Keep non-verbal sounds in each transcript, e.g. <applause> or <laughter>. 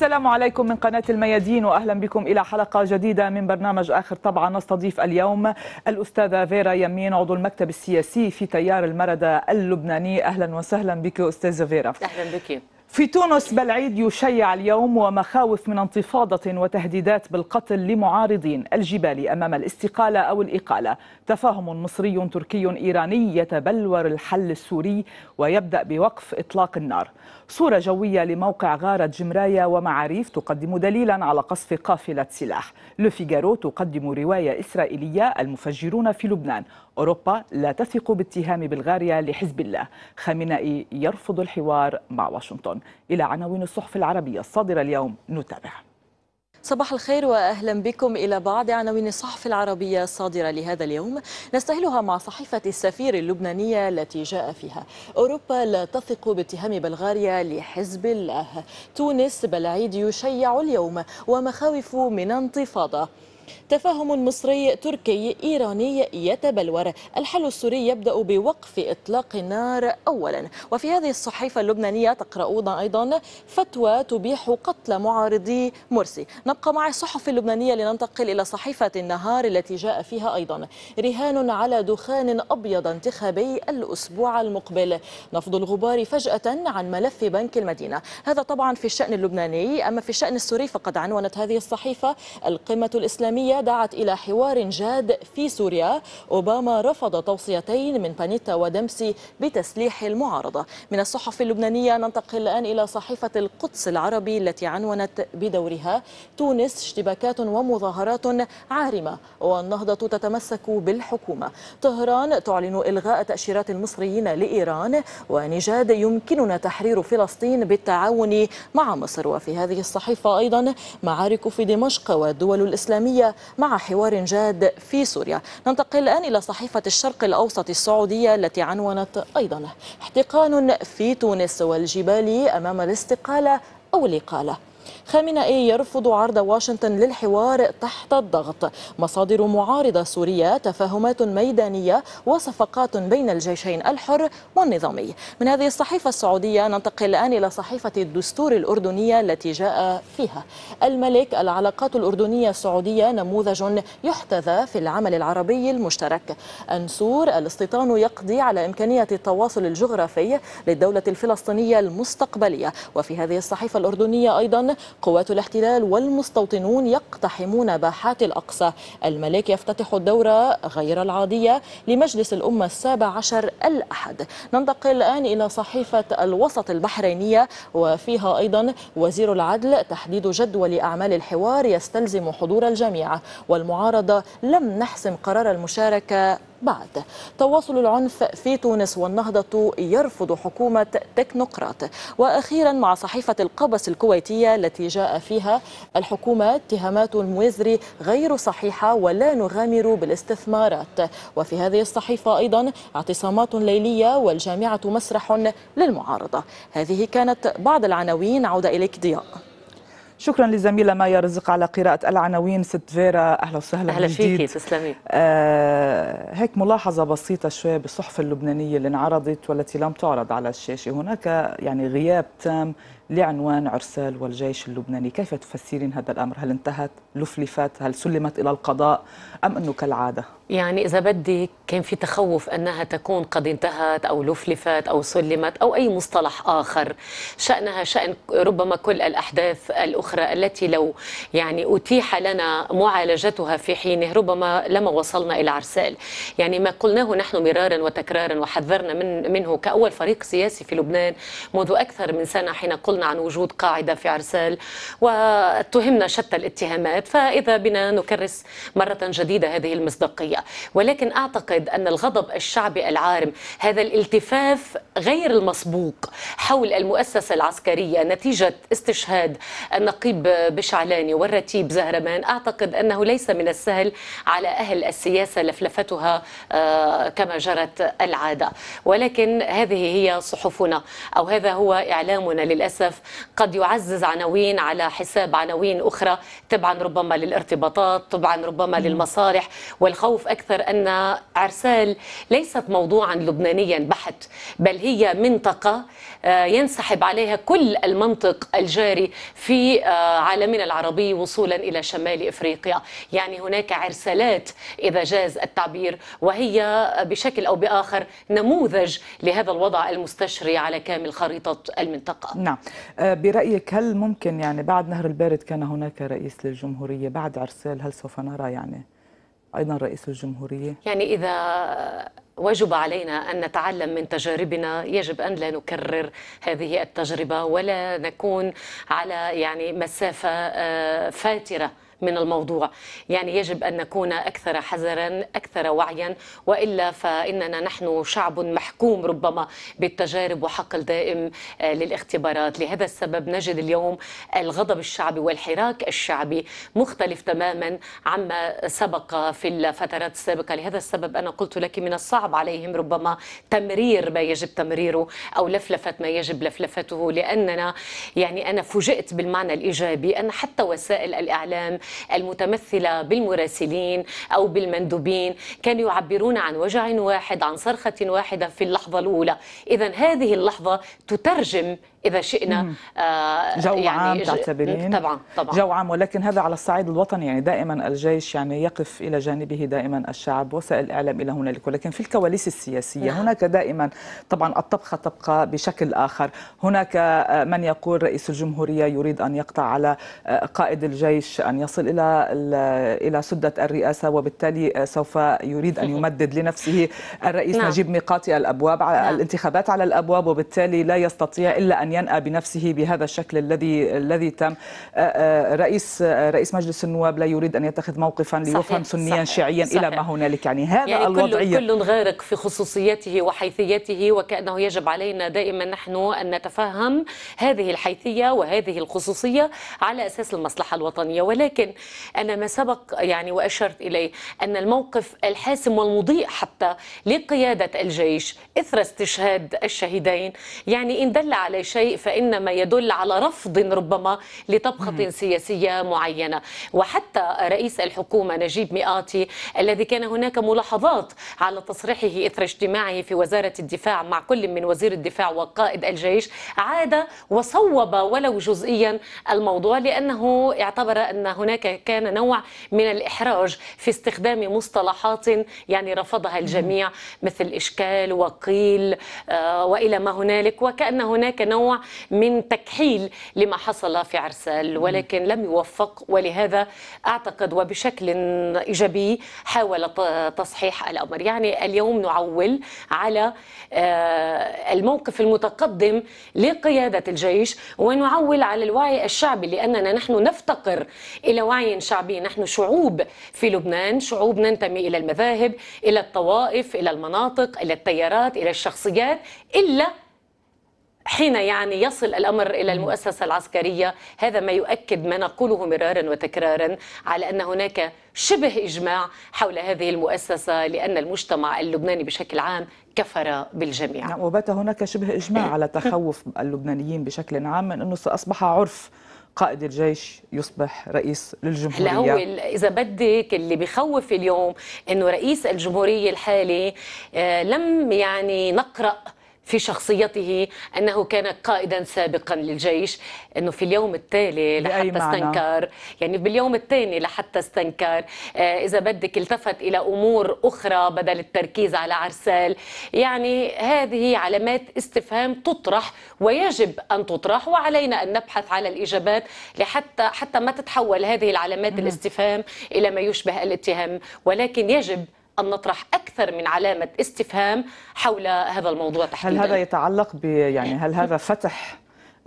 السلام عليكم من قناة الميادين وأهلا بكم إلى حلقة جديدة من برنامج آخر طبعا نستضيف اليوم الأستاذة فيرا يمين عضو المكتب السياسي في تيار المردة اللبناني أهلا وسهلا بك أستاذة فيرا أهلا بك في تونس بالعيد يشيع اليوم ومخاوف من انتفاضة وتهديدات بالقتل لمعارضين الجبال أمام الاستقالة أو الإقالة تفاهم مصري تركي إيراني يتبلور الحل السوري ويبدأ بوقف إطلاق النار صورة جوية لموقع غارة جمراية ومعاريف تقدم دليلا على قصف قافلة سلاح لوفيغارو تقدم رواية إسرائيلية المفجرون في لبنان أوروبا لا تثق باتهام بلغاريا لحزب الله خامنئي يرفض الحوار مع واشنطن إلى عناوين الصحف العربية الصادرة اليوم نتابع صباح الخير واهلا بكم الى بعض عناوين الصحف العربيه الصادره لهذا اليوم نستهلها مع صحيفه السفير اللبنانيه التي جاء فيها اوروبا لا تثق باتهام بلغاريا لحزب الله تونس بلعيد يشيع اليوم ومخاوف من انتفاضه تفاهم مصري تركي إيراني يتبلور الحل السوري يبدأ بوقف إطلاق النار أولا وفي هذه الصحيفة اللبنانية تقرؤون أيضا فتوى تبيح قتل معارضي مرسي نبقى مع الصحف اللبنانية لننتقل إلى صحيفة النهار التي جاء فيها أيضا رهان على دخان أبيض انتخابي الأسبوع المقبل نفض الغبار فجأة عن ملف بنك المدينة هذا طبعا في الشأن اللبناني أما في الشأن السوري فقد عنونت هذه الصحيفة القمة الإسلامية دعت إلى حوار جاد في سوريا أوباما رفض توصيتين من بانيتا ودمسي بتسليح المعارضة من الصحف اللبنانية ننتقل الآن إلى صحيفة القدس العربي التي عنونت بدورها تونس اشتباكات ومظاهرات عارمة والنهضة تتمسك بالحكومة طهران تعلن إلغاء تأشيرات المصريين لإيران ونجاد يمكننا تحرير فلسطين بالتعاون مع مصر وفي هذه الصحيفة أيضا معارك في دمشق والدول الإسلامية مع حوار جاد في سوريا ننتقل الآن إلى صحيفة الشرق الأوسط السعودية التي عنونت أيضا احتقان في تونس والجبال أمام الاستقالة أو الإقالة خامنئي إيه، يرفض عرض واشنطن للحوار تحت الضغط مصادر معارضة سورية تفاهمات ميدانية وصفقات بين الجيشين الحر والنظامي من هذه الصحيفة السعودية ننتقل الآن إلى صحيفة الدستور الأردنية التي جاء فيها الملك العلاقات الأردنية السعودية نموذج يحتذى في العمل العربي المشترك أنسور الاستيطان يقضي على إمكانية التواصل الجغرافي للدولة الفلسطينية المستقبلية وفي هذه الصحيفة الأردنية أيضا قوات الاحتلال والمستوطنون يقتحمون باحات الأقصى الملك يفتتح الدورة غير العادية لمجلس الأمة السابع عشر الأحد ننتقل الآن إلى صحيفة الوسط البحرينية وفيها أيضا وزير العدل تحديد جدول أعمال الحوار يستلزم حضور الجميع والمعارضة لم نحسم قرار المشاركة بعد تواصل العنف في تونس والنهضة يرفض حكومة تكنوقراط وأخيرا مع صحيفة القبس الكويتية التي جاء فيها الحكومة اتهامات الموزري غير صحيحة ولا نغامر بالاستثمارات وفي هذه الصحيفة أيضا اعتصامات ليلية والجامعة مسرح للمعارضة هذه كانت بعض العناوين عودة إليك ضياء شكرا لزميلة ما يرزق على قراءه العناوين ست فيرا اهلا وسهلا اهلا فيكي تسلمي آه هيك ملاحظه بسيطه شوي بالصحف اللبنانيه اللي انعرضت والتي لم تعرض على الشاشه هناك يعني غياب تام لعنوان عرسال والجيش اللبناني كيف تفسرين هذا الامر هل انتهت لفلفت هل سلمت الى القضاء ام انه كالعاده يعني إذا بدي كان في تخوف أنها تكون قد انتهت أو لفلفت أو سلمت أو أي مصطلح آخر شأنها شأن ربما كل الأحداث الأخرى التي لو يعني أتيح لنا معالجتها في حينه ربما لما وصلنا إلى عرسال يعني ما قلناه نحن مرارا وتكرارا وحذرنا من منه كأول فريق سياسي في لبنان منذ أكثر من سنة حين قلنا عن وجود قاعدة في عرسال واتهمنا شتى الاتهامات فإذا بنا نكرس مرة جديدة هذه المصداقية ولكن أعتقد أن الغضب الشعبي العارم هذا الالتفاف غير المسبوق حول المؤسسة العسكرية نتيجة استشهاد النقيب بشعلاني والرتيب زهرمان أعتقد أنه ليس من السهل على أهل السياسة لفلفتها آه، كما جرت العادة ولكن هذه هي صحفنا أو هذا هو إعلامنا للأسف قد يعزز عناوين على حساب عناوين أخرى تبعا ربما للارتباطات طبعا ربما للمصالح والخوف أكثر أن عرسال ليست موضوعا لبنانيا بحت بل هي منطقة آه، ينسحب عليها كل المنطق الجاري في آه، عالمنا العربي وصولا إلى شمال إفريقيا يعني هناك عرسالات إذا جاز التعبير وهي بشكل أو بآخر نموذج لهذا الوضع المستشري على كامل خريطة المنطقة نعم آه، برأيك هل ممكن يعني بعد نهر البارد كان هناك رئيس للجمهورية بعد عرسال هل سوف نرى يعني أيضا رئيس الجمهورية يعني إذا وجب علينا أن نتعلم من تجاربنا يجب أن لا نكرر هذه التجربة ولا نكون على يعني مسافة آه، فاترة من الموضوع يعني يجب أن نكون أكثر حذرا أكثر وعيا وإلا فإننا نحن شعب محكوم ربما بالتجارب وحقل دائم آه، للاختبارات لهذا السبب نجد اليوم الغضب الشعبي والحراك الشعبي مختلف تماما عما سبق في الفترات السابقة لهذا السبب أنا قلت لك من الصعب عليهم ربما تمرير ما يجب تمريره أو لفلفة ما يجب لفلفته لأننا يعني أنا فوجئت بالمعنى الإيجابي أن حتى وسائل الإعلام المتمثلة بالمراسلين أو بالمندوبين كانوا يعبرون عن وجع واحد عن صرخة واحدة في اللحظة الأولى إذا هذه اللحظة تترجم اذا شئنا آه، جو يعني عام تعتبرين طبعا طبعا جو عام ولكن هذا على الصعيد الوطني يعني دائما الجيش يعني يقف الى جانبه دائما الشعب وسائل الاعلام الى هنالك ولكن في الكواليس السياسيه نعم. هناك دائما طبعا الطبخه تبقى بشكل اخر هناك آه، من يقول رئيس الجمهوريه يريد ان يقطع على آه، قائد الجيش ان يصل الى الى سده الرئاسه وبالتالي سوف يريد ان <laughs> يمدد لنفسه الرئيس نعم. نجيب ميقاتي الابواب نعم. الانتخابات على الابواب وبالتالي لا يستطيع الا ان أن ينأى بنفسه بهذا الشكل الذي الذي تم أه، أه، رئيس أه، رئيس مجلس النواب لا يريد أن يتخذ موقفا ليفهم سنيا صحيح شيعيا صحيح إلى ما هنالك يعني هذا يعني الوضعية كل, كل غارق في خصوصيته وحيثيته وكأنه يجب علينا دائما نحن أن نتفهم هذه الحيثية وهذه الخصوصية على أساس المصلحة الوطنية ولكن أنا ما سبق يعني وأشرت إليه أن الموقف الحاسم والمضيء حتى لقيادة الجيش إثر استشهاد الشهيدين يعني إن دل على شيء شيء فإنما يدل على رفض ربما لطبخة سياسية معينة وحتى رئيس الحكومة نجيب مئاتي الذي كان هناك ملاحظات على تصريحه إثر اجتماعه في وزارة الدفاع مع كل من وزير الدفاع وقائد الجيش عاد وصوب ولو جزئيا الموضوع لأنه اعتبر أن هناك كان نوع من الإحراج في استخدام مصطلحات يعني رفضها الجميع مثل إشكال وقيل آه، وإلى ما هنالك وكأن هناك نوع نوع من تكحيل لما حصل في عرسال ولكن لم يوفق ولهذا أعتقد وبشكل إيجابي حاول تصحيح الأمر يعني اليوم نعول على آه، الموقف المتقدم لقيادة الجيش ونعول على الوعي الشعبي لأننا نحن نفتقر إلى وعي شعبي نحن شعوب في لبنان شعوب ننتمي إلى المذاهب إلى الطوائف إلى المناطق إلى التيارات إلى الشخصيات إلا حين يعني يصل الامر الى المؤسسه العسكريه هذا ما يؤكد ما نقوله مرارا وتكرارا على ان هناك شبه اجماع حول هذه المؤسسه لان المجتمع اللبناني بشكل عام كفر بالجميع نعم وبات هناك شبه اجماع على تخوف اللبنانيين بشكل عام من انه ساصبح عرف قائد الجيش يصبح رئيس للجمهورية هلا هو إذا بدك اللي بخوف اليوم إنه رئيس الجمهورية الحالي آه، لم يعني نقرأ في شخصيته أنه كان قائدا سابقا للجيش أنه في اليوم التالي لحتى استنكر يعني باليوم الثاني لحتى استنكر آه، إذا بدك التفت إلى أمور أخرى بدل التركيز على عرسال يعني هذه علامات استفهام تطرح ويجب أن تطرح وعلينا أن نبحث على الإجابات لحتى حتى ما تتحول هذه العلامات الاستفهام إلى ما يشبه الاتهام ولكن يجب أن نطرح أكثر من علامة استفهام حول هذا الموضوع تحديدا هل هذا يتعلق ب يعني هل هذا فتح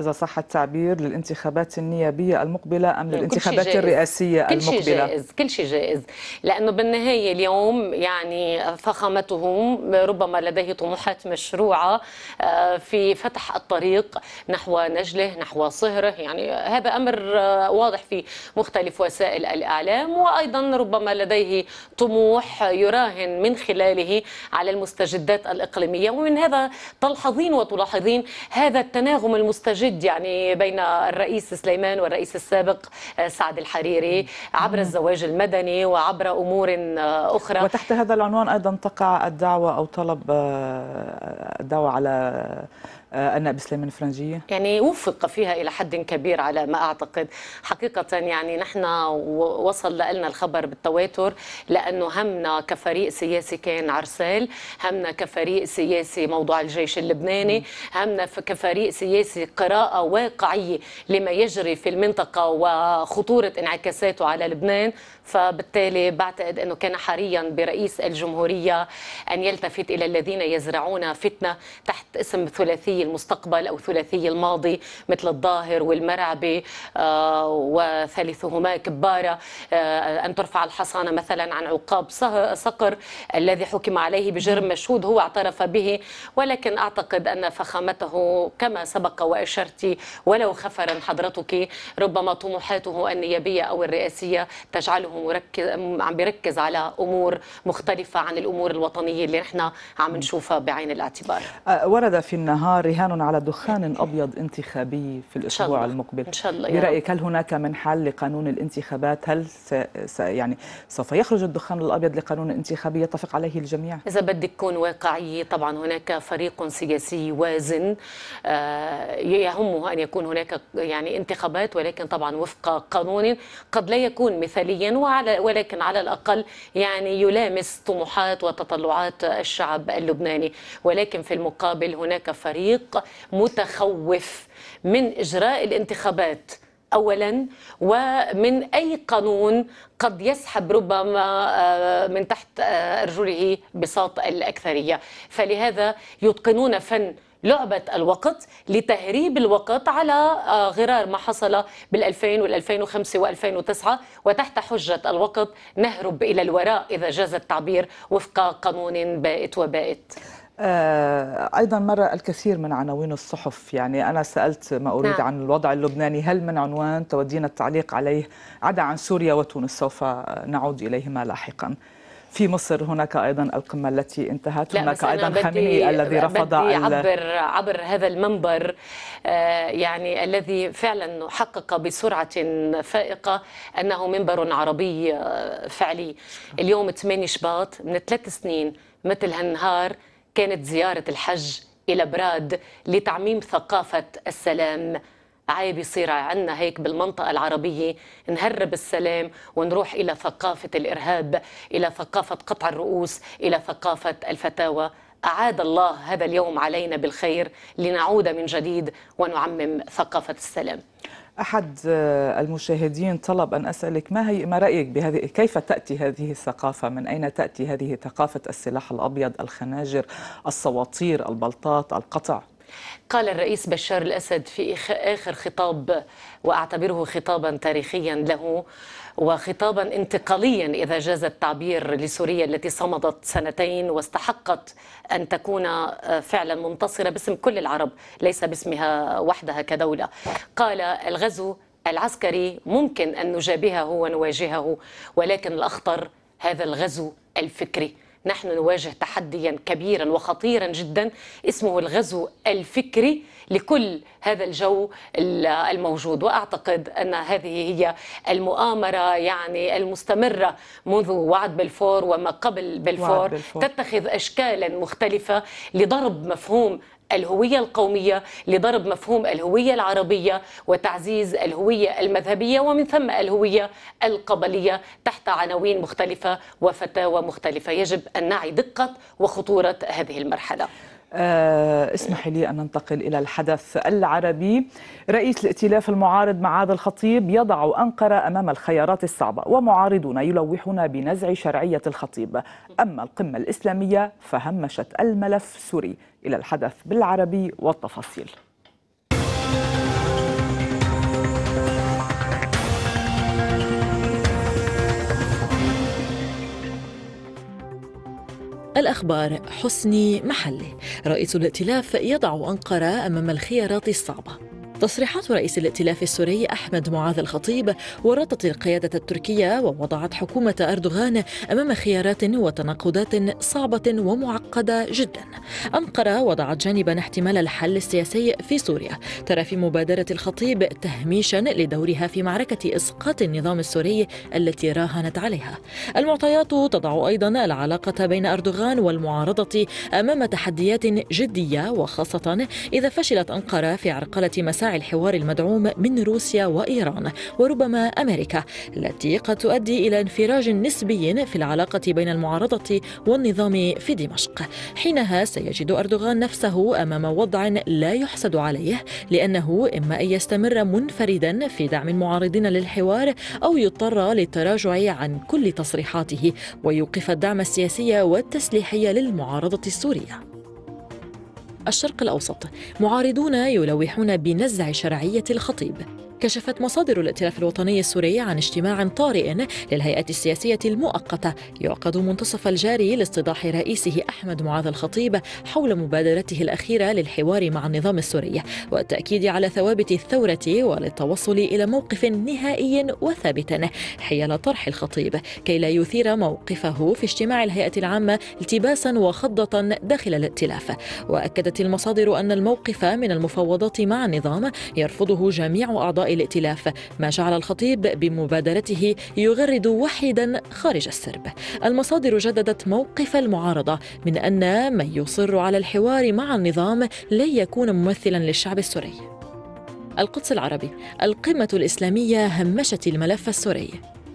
إذا صح التعبير للانتخابات النيابية المقبلة أم نعم، للانتخابات كل الرئاسية كل المقبلة كل شيء جائز كل شيء جائز لأنه بالنهاية اليوم يعني فخامته ربما لديه طموحات مشروعة آه، في فتح الطريق نحو نجله نحو صهره يعني هذا أمر آه، واضح في مختلف وسائل الإعلام وأيضا ربما لديه طموح يراهن من خلاله على المستجدات الإقليمية ومن هذا تلحظين وتلاحظين هذا التناغم المستجد الشد يعني بين الرئيس سليمان والرئيس السابق آه، سعد الحريري عبر الزواج المدني وعبر أمور آه، أخرى وتحت هذا العنوان أيضا تقع الدعوة أو طلب آه، الدعوة على آه، أنا بسليمان فرنجية يعني وفق فيها إلى حد كبير على ما أعتقد حقيقة يعني نحن وصل لنا الخبر بالتواتر لأنه همنا كفريق سياسي كان عرسال همنا كفريق سياسي موضوع الجيش اللبناني همنا كفريق سياسي قراءة واقعية لما يجري في المنطقة وخطورة انعكاساته على لبنان فبالتالي بعتقد أنه كان حريا برئيس الجمهورية أن يلتفت إلى الذين يزرعون فتنة تحت اسم ثلاثي المستقبل أو ثلاثي الماضي مثل الظاهر والمرعبي آه، وثالثهما كبارة آه، أن ترفع الحصانة مثلا عن عقاب صقر الذي حكم عليه بجرم مشهود هو اعترف به ولكن أعتقد أن فخامته كما سبق وأشرت ولو خفرا حضرتك ربما طموحاته النيابية أو الرئاسية تجعله هو مركز عم بيركز على امور مختلفه عن الامور الوطنيه اللي نحن عم نشوفها بعين الاعتبار آه، ورد في النهار رهان على دخان ابيض انتخابي في الاسبوع إن شاء الله. المقبل ان شاء الله برايك هل هناك من حل لقانون الانتخابات هل س... س... يعني سوف يخرج الدخان الابيض لقانون انتخابي يتفق عليه الجميع اذا بدك تكون واقعيه طبعا هناك فريق سياسي وازن آه، يهمه ان يكون هناك يعني انتخابات ولكن طبعا وفق قانون قد لا يكون مثاليا هو على ولكن على الأقل يعني يلامس طموحات وتطلعات الشعب اللبناني ولكن في المقابل هناك فريق متخوف من إجراء الانتخابات اولا ومن اي قانون قد يسحب ربما آه، من تحت ارجله آه، بساط الاكثريه فلهذا يتقنون فن لعبة الوقت لتهريب الوقت على آه، غرار ما حصل بال2000 وال2005 و2009 وتحت حجة الوقت نهرب إلى الوراء إذا جاز التعبير وفق قانون بائت وبائت آه، أيضا مر الكثير من عناوين الصحف يعني أنا سألت ما أريد نعم. عن الوضع اللبناني هل من عنوان تودين التعليق عليه عدا عن سوريا وتونس سوف نعود إليهما لاحقا في مصر هناك ايضا القمه التي انتهت هناك ايضا خامنئي الذي رفض بدي عبر عبر هذا المنبر آه، يعني الذي فعلا حقق بسرعه فائقه انه منبر عربي آه، فعلي اليوم 8 شباط من ثلاث سنين مثل هالنهار كانت زياره الحج الى براد لتعميم ثقافه السلام عيب يصير عنا هيك بالمنطقة العربية نهرب السلام ونروح إلى ثقافة الإرهاب إلى ثقافة قطع الرؤوس إلى ثقافة الفتاوى أعاد الله هذا اليوم علينا بالخير لنعود من جديد ونعمم ثقافة السلام أحد آه، المشاهدين طلب أن أسألك ما هي ما رأيك بهذه كيف تأتي هذه الثقافة من أين تأتي هذه ثقافة السلاح الأبيض الخناجر الصواطير البلطات القطع قال الرئيس بشار الأسد في آخر خطاب وأعتبره خطابا تاريخيا له وخطابا انتقاليا إذا جاز التعبير لسوريا التي صمدت سنتين واستحقت أن تكون آه، فعلا منتصرة باسم كل العرب ليس باسمها وحدها كدولة قال الغزو العسكري ممكن أن نجابهه ونواجهه ولكن الأخطر هذا الغزو الفكري نحن نواجه تحديا كبيرا وخطيرا جدا اسمه الغزو الفكري لكل هذا الجو الموجود واعتقد ان هذه هي المؤامره يعني المستمره منذ وعد بلفور وما قبل بلفور, بلفور. تتخذ اشكالا مختلفه لضرب مفهوم الهوية القومية لضرب مفهوم الهوية العربية وتعزيز الهوية المذهبية ومن ثم الهوية القبلية تحت عناوين مختلفة وفتاوى مختلفة يجب أن نعي دقة وخطورة هذه المرحلة آه اسمحي لي أن ننتقل إلى الحدث العربي رئيس الائتلاف المعارض معاذ الخطيب يضع أنقرة أمام الخيارات الصعبة ومعارضون يلوحون بنزع شرعية الخطيب أما القمة الإسلامية فهمشت الملف سوري إلى الحدث بالعربي والتفاصيل الأخبار حسني محلي رئيس الائتلاف يضع أنقرة أمام الخيارات الصعبة تصريحات رئيس الائتلاف السوري أحمد معاذ الخطيب ورطت القيادة التركية ووضعت حكومة أردوغان أمام خيارات وتناقضات صعبة ومعقدة جدا أنقرة وضعت جانبا احتمال الحل السياسي في سوريا ترى في مبادرة الخطيب تهميشا لدورها في معركة إسقاط النظام السوري التي راهنت عليها المعطيات تضع أيضا العلاقة بين أردوغان والمعارضة أمام تحديات جدية وخاصة إذا فشلت أنقرة في عرقلة مساعي الحوار المدعوم من روسيا وإيران وربما أمريكا التي قد تؤدي إلى انفراج نسبي في العلاقة بين المعارضة والنظام في دمشق حينها سيجد أردوغان نفسه أمام وضع لا يحسد عليه لأنه إما أن يستمر منفردا في دعم المعارضين للحوار أو يضطر للتراجع عن كل تصريحاته ويوقف الدعم السياسي والتسليحي للمعارضة السورية الشرق الأوسط معارضون يلوحون بنزع شرعية الخطيب كشفت مصادر الائتلاف الوطني السوري عن اجتماع طارئ للهيئة السياسية المؤقتة يعقد منتصف الجاري لاستضاح رئيسه أحمد معاذ الخطيب حول مبادرته الأخيرة للحوار مع النظام السوري والتأكيد على ثوابت الثورة وللتوصل إلى موقف نهائي وثابت حيال طرح الخطيب كي لا يثير موقفه في اجتماع الهيئة العامة التباسا وخضة داخل الائتلاف وأكدت المصادر أن الموقف من المفاوضات مع النظام يرفضه جميع أعضاء الائتلاف ما جعل الخطيب بمبادرته يغرد وحيدا خارج السرب المصادر جددت موقف المعارضة من أن من يصر على الحوار مع النظام لن يكون ممثلا للشعب السوري القدس العربي القمة الإسلامية همشت الملف السوري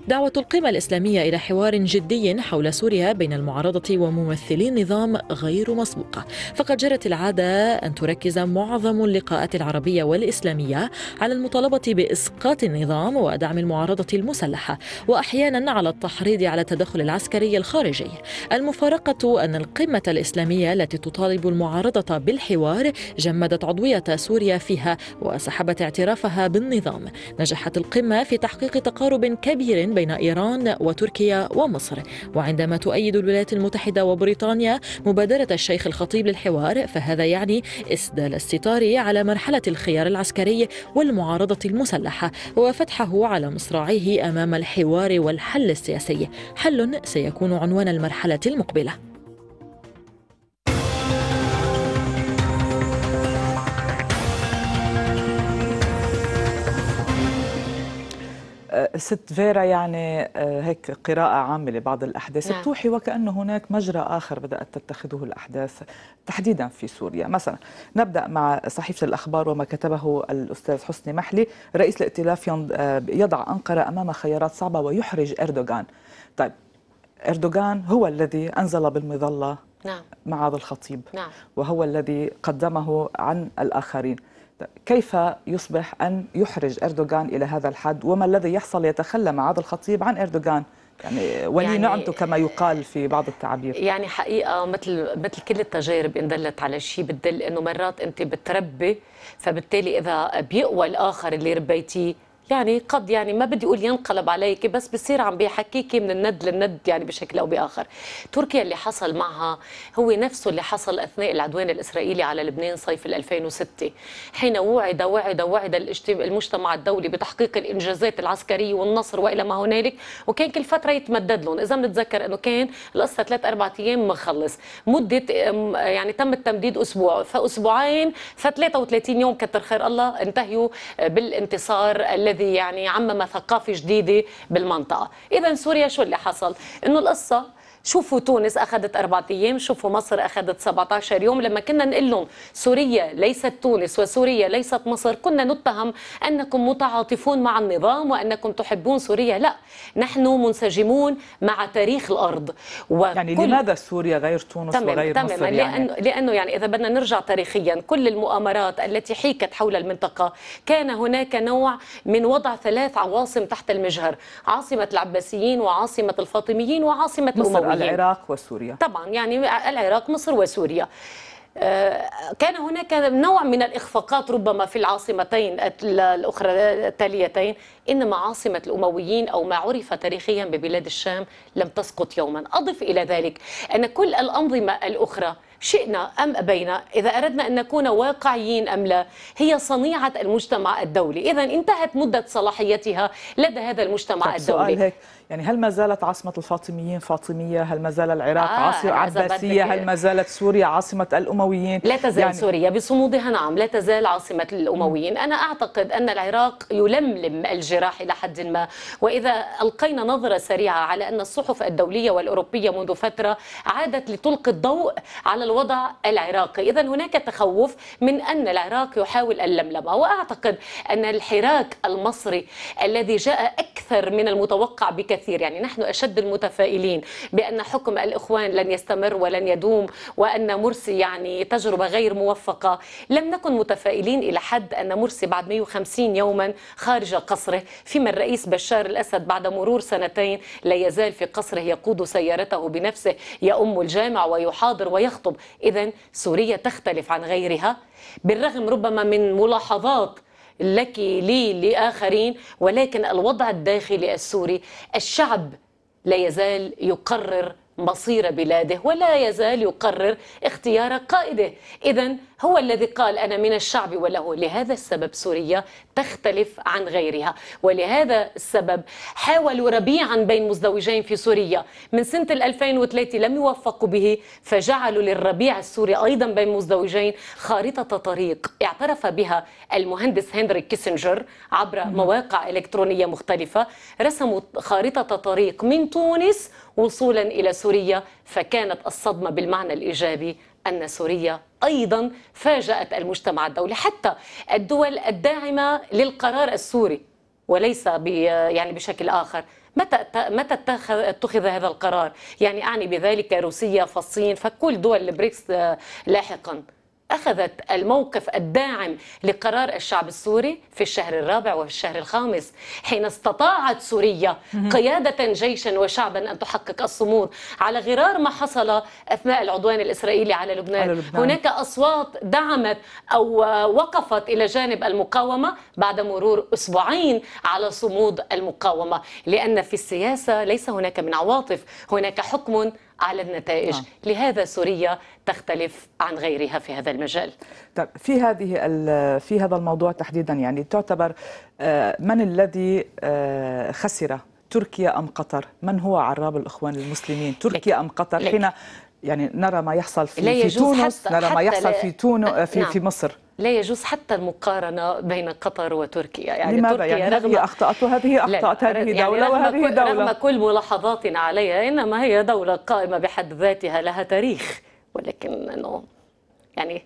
دعوة القمة الإسلامية إلى حوار جدي حول سوريا بين المعارضة وممثلي النظام غير مسبوقة فقد جرت العادة أن تركز معظم اللقاءات العربية والإسلامية على المطالبة بإسقاط النظام ودعم المعارضة المسلحة وأحيانا على التحريض على التدخل العسكري الخارجي المفارقة أن القمة الإسلامية التي تطالب المعارضة بالحوار جمدت عضوية سوريا فيها وسحبت اعترافها بالنظام نجحت القمة في تحقيق تقارب كبير بين إيران وتركيا ومصر وعندما تؤيد الولايات المتحدة وبريطانيا مبادرة الشيخ الخطيب للحوار فهذا يعني إسدال الستار على مرحلة الخيار العسكري والمعارضة المسلحة وفتحه على مصراعيه أمام الحوار والحل السياسي حل سيكون عنوان المرحلة المقبلة ست فيرا يعني آه، هيك قراءة عامة لبعض الأحداث نعم. توحي وكأنه هناك مجرى آخر بدأت تتخذه الأحداث تحديدا في سوريا مثلا نبدأ مع صحيفة الأخبار وما كتبه الأستاذ حسني محلي رئيس الائتلاف آه، يضع أنقرة أمام خيارات صعبة ويحرج أردوغان طيب أردوغان هو الذي أنزل بالمظلة نعم. معاذ الخطيب نعم. وهو الذي قدمه عن الآخرين كيف يصبح أن يحرج أردوغان إلى هذا الحد وما الذي يحصل يتخلى معاذ الخطيب عن أردوغان يعني ولي يعني نعمته كما يقال في بعض التعابير يعني حقيقه مثل مثل كل التجارب ان دلت على شيء بتدل انه مرات انت بتربي فبالتالي اذا بيقوى الاخر اللي ربيتيه يعني قد يعني ما بدي اقول ينقلب عليك بس بصير عم بيحكيكي من الند للند يعني بشكل او باخر تركيا اللي حصل معها هو نفسه اللي حصل اثناء العدوان الاسرائيلي على لبنان صيف 2006 حين وعد وعد وعد المجتمع الدولي بتحقيق الانجازات العسكريه والنصر والى ما هنالك وكان كل فتره يتمدد لهم اذا بنتذكر انه كان القصه ثلاث اربع ايام مخلص مده يعني تم التمديد اسبوع فاسبوعين ف 33 يوم كتر خير الله انتهوا بالانتصار الذي الذي يعني عمم ثقافه جديده بالمنطقه اذا سوريا شو اللي حصل انه القصه شوفوا تونس أخذت أربعة أيام شوفوا مصر أخذت 17 يوم لما كنا نقول لهم سوريا ليست تونس وسوريا ليست مصر كنا نتهم أنكم متعاطفون مع النظام وأنكم تحبون سوريا لا نحن منسجمون مع تاريخ الأرض يعني لماذا سوريا غير تونس تمام وغير تمام مصر يعني؟ لأنه, لأنه يعني إذا بدنا نرجع تاريخيا كل المؤامرات التي حيكت حول المنطقة كان هناك نوع من وضع ثلاث عواصم تحت المجهر عاصمة العباسيين وعاصمة الفاطميين وعاصمة الأمويين العراق وسوريا طبعا يعني العراق مصر وسوريا آه، كان هناك نوع من الإخفاقات ربما في العاصمتين الأخرى التاليتين إنما عاصمة الأمويين أو ما عرف تاريخيا ببلاد الشام لم تسقط يوما أضف إلى ذلك أن كل الأنظمة الأخرى شئنا أم أبينا إذا أردنا أن نكون واقعيين أم لا هي صنيعة المجتمع الدولي إذا انتهت مدة صلاحيتها لدى هذا المجتمع الدولي سؤال هيك. يعني هل ما زالت عاصمة الفاطميين فاطمية؟ هل ما زال العراق آه عاصمة عباسية؟ هل إيه؟ ما زالت سوريا عاصمة الأمويين؟ لا تزال يعني سوريا بصمودها نعم لا تزال عاصمة الأمويين أنا أعتقد أن العراق يلملم الجراح إلى حد ما وإذا ألقينا نظرة سريعة على أن الصحف الدولية والأوروبية منذ فترة عادت لتلقي الضوء على الوضع العراقي إذا هناك تخوف من أن العراق يحاول اللملمة وأعتقد أن الحراك المصري الذي جاء أكثر من المتوقع بكثير الكثير يعني نحن أشد المتفائلين بأن حكم الإخوان لن يستمر ولن يدوم وأن مرسي يعني تجربة غير موفقة لم نكن متفائلين إلى حد أن مرسي بعد 150 يوما خارج قصره فيما الرئيس بشار الأسد بعد مرور سنتين لا يزال في قصره يقود سيارته بنفسه يؤم الجامع ويحاضر ويخطب إذا سوريا تختلف عن غيرها بالرغم ربما من ملاحظات لك لي لآخرين ولكن الوضع الداخلي السوري الشعب لا يزال يقرر مصير بلاده ولا يزال يقرر اختيار قائده إذا هو الذي قال أنا من الشعب وله لهذا السبب سوريا تختلف عن غيرها ولهذا السبب حاولوا ربيعا بين مزدوجين في سوريا من سنة 2003 لم يوفقوا به فجعلوا للربيع السوري أيضا بين مزدوجين خارطة طريق اعترف بها المهندس هنري كيسنجر عبر مواقع إلكترونية مختلفة رسموا خارطة طريق من تونس وصولا إلى سوريا فكانت الصدمة بالمعنى الإيجابي أن سوريا أيضا فاجأت المجتمع الدولي حتى الدول الداعمة للقرار السوري وليس يعني بشكل آخر متى متى اتخذ هذا القرار؟ يعني اعني بذلك روسيا، فالصين، فكل دول البريكس آه، لاحقا. أخذت الموقف الداعم لقرار الشعب السوري في الشهر الرابع وفي الشهر الخامس حين استطاعت سوريا قيادة جيشا وشعبا أن تحقق الصمود على غرار ما حصل أثناء العدوان الإسرائيلي على لبنان, على لبنان. هناك أصوات دعمت أو وقفت إلى جانب المقاومة بعد مرور أسبوعين على صمود المقاومة لأن في السياسة ليس هناك من عواطف هناك حكم على النتائج آه. لهذا سوريا تختلف عن غيرها في هذا المجال طيب في هذه في هذا الموضوع تحديدا يعني تعتبر آه، من الذي آه، خسر تركيا ام قطر من هو عراب الاخوان المسلمين تركيا ام قطر حين يعني نرى ما يحصل في, في تونس نرى ما يحصل في تونس في, نعم. في مصر لا يجوز حتى المقارنة بين قطر وتركيا يعني لماذا تركيا يعني رغم هذه أخطأت وهذه أخطأت هذه يعني دولة وهذه كل دولة رغم كل ملاحظاتنا عليها إنما هي دولة قائمة بحد ذاتها لها تاريخ ولكن أنه يعني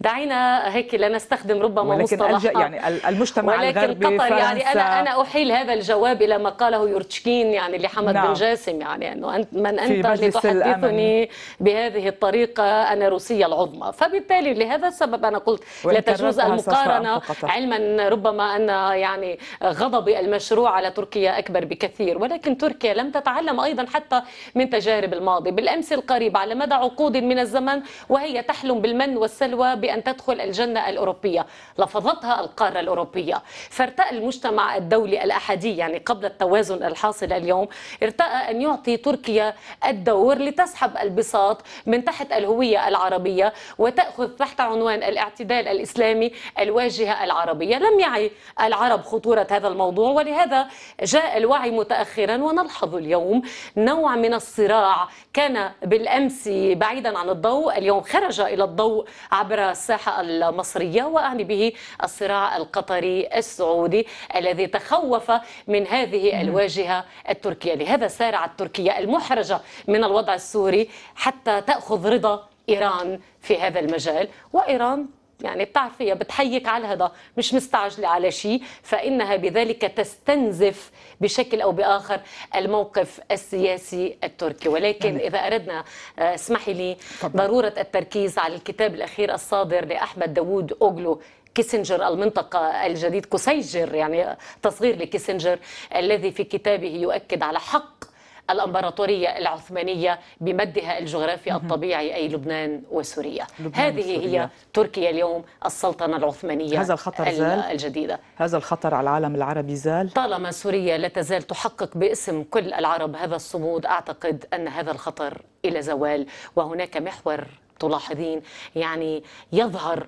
دعينا هيك لا نستخدم ربما ولكن يعني المجتمع ولكن الغربي قطر يعني انا انا احيل هذا الجواب الى ما قاله يورتشكين يعني لحمد نعم. بن جاسم يعني انه انت من انت لتحدثني بهذه الطريقه انا روسيه العظمى فبالتالي لهذا السبب انا قلت لا تجوز المقارنه علما ربما ان يعني غضبي المشروع على تركيا اكبر بكثير ولكن تركيا لم تتعلم ايضا حتى من تجارب الماضي بالامس القريب على مدى عقود من الزمن وهي تحلم بالمن والسلوى بأن تدخل الجنة الأوروبية لفظتها القارة الأوروبية فارتأى المجتمع الدولي الأحادي يعني قبل التوازن الحاصل اليوم ارتأى أن يعطي تركيا الدور لتسحب البساط من تحت الهوية العربية وتأخذ تحت عنوان الاعتدال الإسلامي الواجهة العربية لم يعي العرب خطورة هذا الموضوع ولهذا جاء الوعي متأخرا ونلحظ اليوم نوع من الصراع كان بالأمس بعيدا عن الضوء اليوم خرج إلى الضوء عبر الساحة المصرية وأعني به الصراع القطري السعودي الذي تخوف من هذه الواجهة التركية لهذا سارعت تركيا المحرجة من الوضع السوري حتى تأخذ رضا إيران في هذا المجال وإيران يعني بتعرفي بتحيك على هذا مش مستعجلة على شيء فإنها بذلك تستنزف بشكل أو بآخر الموقف السياسي التركي ولكن يعني. إذا أردنا آه، اسمحي لي طبعا. ضرورة التركيز على الكتاب الأخير الصادر لأحمد داوود أوغلو كيسنجر المنطقة الجديد كسيجر يعني تصغير لكيسنجر الذي في كتابه يؤكد على حق الامبراطوريه العثمانيه بمدها الجغرافي الطبيعي اي لبنان وسوريا لبنان هذه وسوريا. هي تركيا اليوم السلطنه العثمانيه هذا الخطر زال الجديده هذا الخطر على العالم العربي زال طالما سوريا لا تزال تحقق باسم كل العرب هذا الصمود اعتقد ان هذا الخطر الى زوال وهناك محور تلاحظين يعني يظهر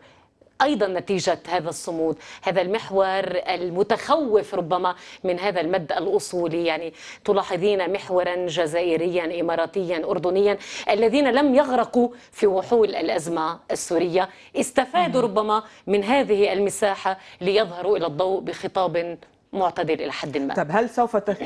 أيضا نتيجة هذا الصمود هذا المحور المتخوف ربما من هذا المد الأصولي يعني تلاحظين محورا جزائريا إماراتيا أردنيا الذين لم يغرقوا في وحول الأزمة السورية استفادوا ربما من هذه المساحة ليظهروا إلى الضوء بخطاب معتدل الى حد ما طب هل سوف تخ...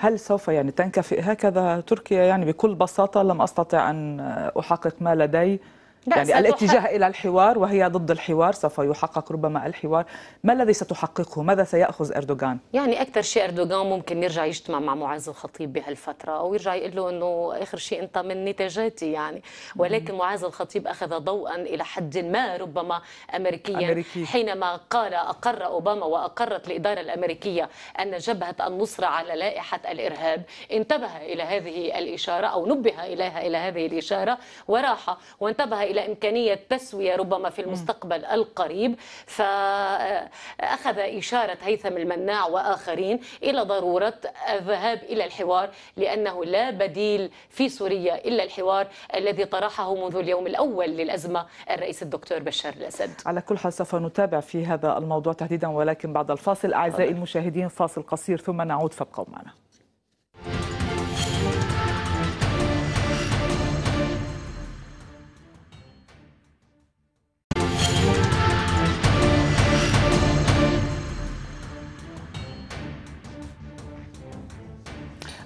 هل سوف يعني تنكفئ هكذا تركيا يعني بكل بساطه لم استطع ان احقق ما لدي يعني الاتجاه إلى الحوار وهي ضد الحوار سوف يحقق ربما الحوار ما الذي ستحققه ماذا سيأخذ أردوغان يعني أكثر شيء أردوغان ممكن يرجع يجتمع مع معز الخطيب بهالفترة أو يرجع يقول له أنه آخر شيء أنت من نتاجاتي يعني ولكن معز الخطيب أخذ ضوءا إلى حد ما ربما أمريكيا أمريكي. حينما قال أقر أوباما وأقرت الإدارة الأمريكية أن جبهة النصرة على لائحة الإرهاب انتبه إلى هذه الإشارة أو نبه إليها إلى هذه الإشارة وراح وانتبه إلى إمكانية تسوية ربما في المستقبل القريب فأخذ إشارة هيثم المناع وآخرين إلى ضرورة الذهاب إلى الحوار لأنه لا بديل في سوريا إلا الحوار الذي طرحه منذ اليوم الأول للأزمة الرئيس الدكتور بشار الأسد على كل حال سوف نتابع في هذا الموضوع تحديدا ولكن بعد الفاصل أعزائي المشاهدين فاصل قصير ثم نعود فابقوا معنا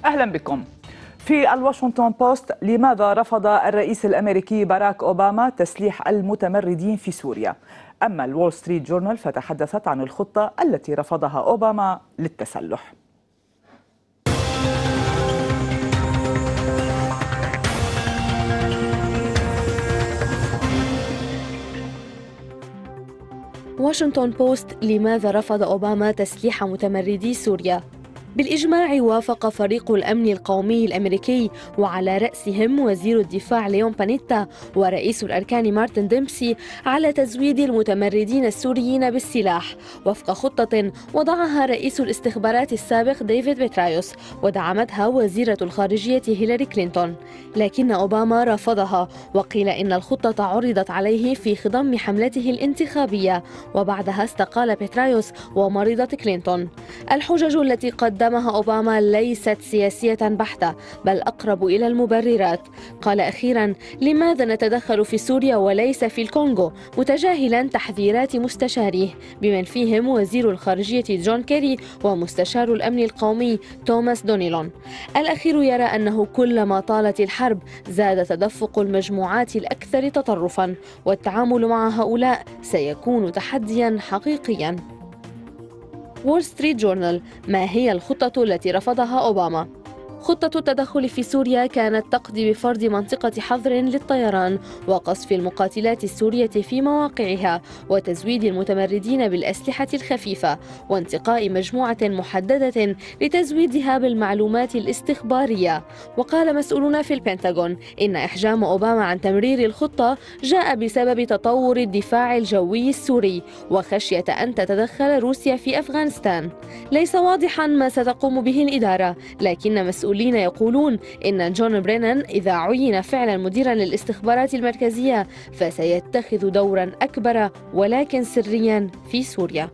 أهلا بكم في الواشنطن بوست لماذا رفض الرئيس الأمريكي باراك أوباما تسليح المتمردين في سوريا أما الول ستريت جورنال فتحدثت عن الخطة التي رفضها أوباما للتسلح واشنطن بوست لماذا رفض أوباما تسليح متمردي سوريا بالإجماع وافق فريق الأمن القومي الأمريكي وعلى رأسهم وزير الدفاع ليون بانيتا ورئيس الأركان مارتن ديمسي على تزويد المتمردين السوريين بالسلاح وفق خطة وضعها رئيس الاستخبارات السابق ديفيد بترايوس ودعمتها وزيرة الخارجية هيلاري كلينتون لكن أوباما رفضها وقيل إن الخطة عرضت عليه في خضم حملته الانتخابية وبعدها استقال بترايوس ومرضت كلينتون الحجج التي قدمت قدمها أوباما ليست سياسية بحتة بل أقرب إلى المبررات قال أخيرا لماذا نتدخل في سوريا وليس في الكونغو متجاهلا تحذيرات مستشاريه بمن فيهم وزير الخارجية جون كيري ومستشار الأمن القومي توماس دونيلون الأخير يرى أنه كلما طالت الحرب زاد تدفق المجموعات الأكثر تطرفا والتعامل مع هؤلاء سيكون تحديا حقيقيا وول ستريت جورنال ما هي الخطة التي رفضها أوباما خطة التدخل في سوريا كانت تقضي بفرض منطقة حظر للطيران وقصف المقاتلات السورية في مواقعها وتزويد المتمردين بالأسلحة الخفيفة وانتقاء مجموعة محددة لتزويدها بالمعلومات الاستخبارية وقال مسؤولون في البنتاغون إن إحجام أوباما عن تمرير الخطة جاء بسبب تطور الدفاع الجوي السوري وخشية أن تتدخل روسيا في أفغانستان ليس واضحا ما ستقوم به الإدارة لكن مسؤولين المسؤولين يقولون إن جون برينان إذا عين فعلا مديرا للاستخبارات المركزية فسيتخذ دورا أكبر ولكن سريا في سوريا